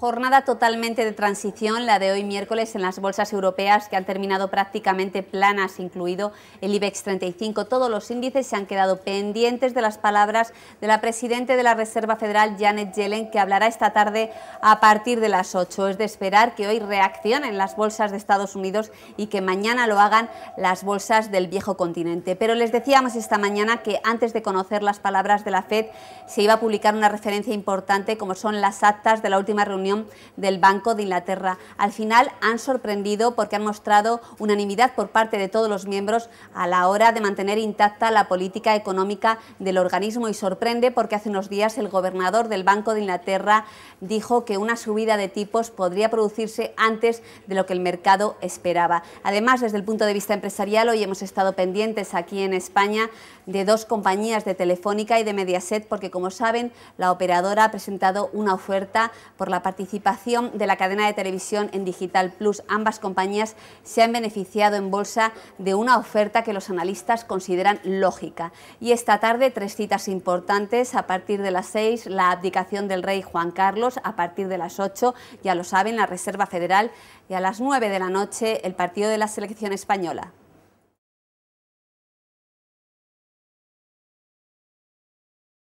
Jornada totalmente de transición, la de hoy miércoles en las bolsas europeas que han terminado prácticamente planas, incluido el IBEX 35. Todos los índices se han quedado pendientes de las palabras de la Presidenta de la Reserva Federal, Janet Yellen, que hablará esta tarde a partir de las 8. Es de esperar que hoy reaccionen las bolsas de Estados Unidos y que mañana lo hagan las bolsas del viejo continente. Pero les decíamos esta mañana que antes de conocer las palabras de la FED se iba a publicar una referencia importante como son las actas de la última reunión del Banco de Inglaterra. Al final han sorprendido porque han mostrado unanimidad por parte de todos los miembros a la hora de mantener intacta la política económica del organismo y sorprende porque hace unos días el gobernador del Banco de Inglaterra dijo que una subida de tipos podría producirse antes de lo que el mercado esperaba. Además, desde el punto de vista empresarial, hoy hemos estado pendientes aquí en España de dos compañías de Telefónica y de Mediaset porque, como saben, la operadora ha presentado una oferta por la parte participación de la cadena de televisión en Digital Plus. Ambas compañías se han beneficiado en bolsa de una oferta que los analistas consideran lógica. Y esta tarde tres citas importantes. A partir de las seis, la abdicación del rey Juan Carlos. A partir de las ocho, ya lo saben, la Reserva Federal. Y a las nueve de la noche, el partido de la selección española.